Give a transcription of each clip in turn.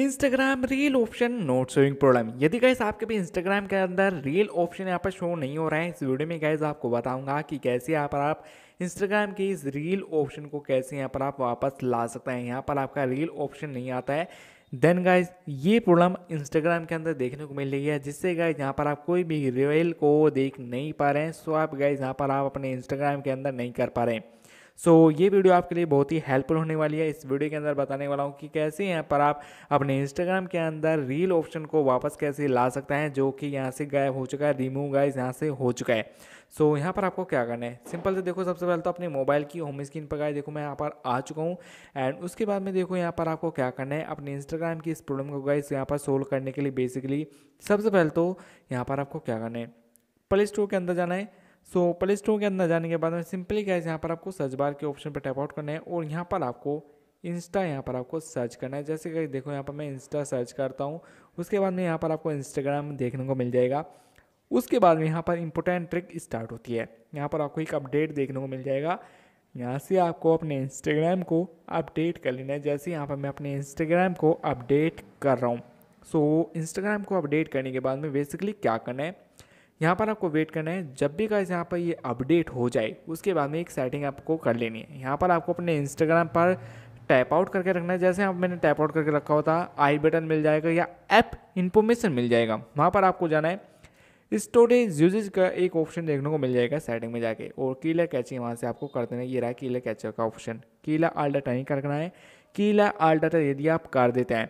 Instagram reel option not showing problem यदि guys आपके भी इंस्टाग्राम के अंदर रील ऑप्शन यहाँ पर शो नहीं हो रहा है इस वीडियो में गाइज आपको बताऊंगा कि कैसे यहाँ पर आप इंस्टाग्राम के इस रील ऑप्शन को कैसे यहाँ पर आप वापस ला सकते हैं यहाँ पर आपका रील ऑप्शन नहीं आता है देन गाइज ये प्रॉब्लम इंस्टाग्राम के अंदर देखने को मिल रही है जिससे गाइज यहाँ पर आप कोई भी रील को देख नहीं पा रहे हैं सो आप गाइज यहाँ पर आप अपने इंस्टाग्राम के अंदर नहीं कर पा रहे हैं सो so, ये वीडियो आपके लिए बहुत ही हेल्पफुल होने वाली है इस वीडियो के अंदर बताने वाला हूँ कि कैसे यहाँ पर आप अपने इंस्टाग्राम के अंदर रील ऑप्शन को वापस कैसे ला सकते हैं जो कि यहाँ से गायब हो चुका है रिमूव गाइज यहाँ से हो चुका है सो so, यहाँ पर आपको क्या करना है सिंपल से देखो सबसे पहले तो अपने मोबाइल की होम स्क्रीन पर गाय देखो मैं यहाँ पर आ चुका हूँ एंड उसके बाद में देखो यहाँ पर आपको क्या करना है अपने इंस्टाग्राम की इस प्रॉब्लम को गाइज यहाँ पर सोल्व करने के लिए बेसिकली सबसे पहले तो यहाँ पर आपको क्या करना है प्ले स्टोर के अंदर जाना है सो प्ले स्टोर के अंदर जाने के बाद में सिंपली गैस यहाँ पर आपको सर्च बार के ऑप्शन पर टाइप आउट करना है और यहाँ पर आपको इंस्टा यहाँ पर आपको सर्च करना है जैसे कि देखो यहाँ पर मैं इंस्टा सर्च करता हूँ उसके बाद में यहाँ पर आपको इंस्टाग्राम देखने को मिल जाएगा उसके बाद में यहाँ पर इंपॉर्टेंट ट्रिक स्टार्ट होती है यहाँ पर आपको एक अपडेट देखने को मिल जाएगा यहाँ से आपको अपने इंस्टाग्राम को अपडेट कर लेना है जैसे यहाँ पर मैं अपने इंस्टाग्राम को अपडेट कर रहा हूँ सो so, इंस्टाग्राम को अपडेट करने के बाद में बेसिकली क्या करना है यहाँ पर आपको वेट करना है जब भी गाइज यहाँ पर ये अपडेट हो जाए उसके बाद में एक सेटिंग आपको कर लेनी है यहाँ पर आपको अपने इंस्टाग्राम पर टैप आउट करके रखना है जैसे आप मैंने टैप आउट करके रखा होता आई बटन मिल जाएगा या ऐप इन्फॉर्मेशन मिल जाएगा वहाँ पर आपको जाना है स्टोरेज यूजेज का एक ऑप्शन देखने को मिल जाएगा सेटिंग में जाके और कीला कैचिंग वहाँ से आपको कर देना ये रहा कीला कैचर का ऑप्शन कीला आल डाटा नहीं करना है कीला आल डाटा यदि आप कर देते हैं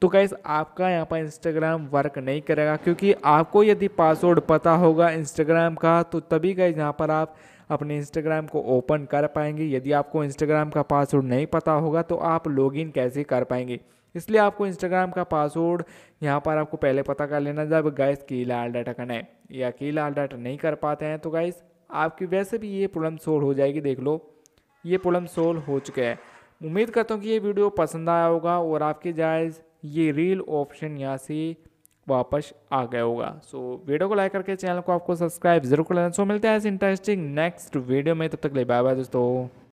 तो गैस आपका यहाँ पर इंस्टाग्राम वर्क नहीं करेगा क्योंकि आपको यदि पासवर्ड पता होगा इंस्टाग्राम का तो तभी गैस यहाँ पर आप अपने इंस्टाग्राम को ओपन कर पाएंगे यदि आपको इंस्टाग्राम का पासवर्ड नहीं पता होगा तो आप लॉगिन कैसे कर पाएंगे इसलिए आपको इंस्टाग्राम का पासवर्ड यहाँ पर आपको पहले पता कर लेना जब गैस की लाल डाटा करना है या की लाल डाटा नहीं कर पाते हैं तो गैस आपकी वैसे भी ये प्रॉब्लम सोल्व हो जाएगी देख लो ये प्रॉब्लम सोल्व हो चुका है उम्मीद करता हूँ कि ये वीडियो पसंद आया होगा और आपके जायज़ ये रील ऑप्शन यहाँ से वापस आ गया होगा सो so, वीडियो को लाइक करके चैनल को आपको सब्सक्राइब जरूर कर लेना सो so, मिलते हैं ऐसे इंटरेस्टिंग नेक्स्ट वीडियो में तब तक ले बाय बाय दोस्तों